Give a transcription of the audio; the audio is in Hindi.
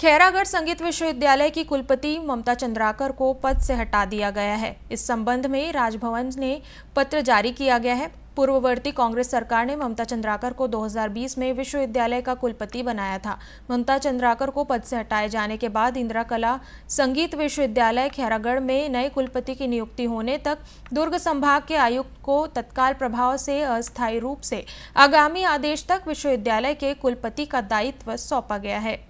खैरागढ़ संगीत विश्वविद्यालय की कुलपति ममता चंद्राकर को पद से हटा दिया गया है इस संबंध में राजभवन ने पत्र जारी किया गया है पूर्ववर्ती कांग्रेस सरकार ने ममता चंद्राकर को 2020 में विश्वविद्यालय का कुलपति बनाया था ममता चंद्राकर को पद से हटाए जाने के बाद इंदिरा कला संगीत विश्वविद्यालय खैरागढ़ में नए कुलपति की नियुक्ति होने तक दुर्ग संभाग के आयुक्त को तत्काल प्रभाव से अस्थायी रूप से आगामी आदेश तक विश्वविद्यालय के कुलपति का दायित्व सौंपा गया है